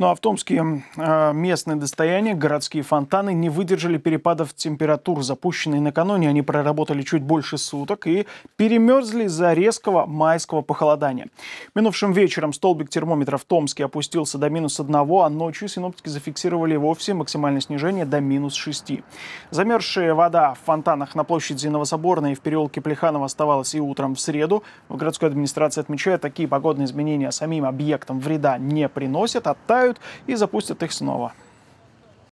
Ну а в Томске э, местные достояния, городские фонтаны не выдержали перепадов температур. Запущенные накануне они проработали чуть больше суток и перемерзли из-за резкого майского похолодания. Минувшим вечером столбик термометра в Томске опустился до минус 1, а ночью синоптики зафиксировали вовсе максимальное снижение до минус 6. Замерзшая вода в фонтанах на площади Новособорной и в переулке Плеханова оставалась и утром в среду. В городской администрации отмечают, такие погодные изменения самим объектам вреда не приносят, оттают а и запустят их снова.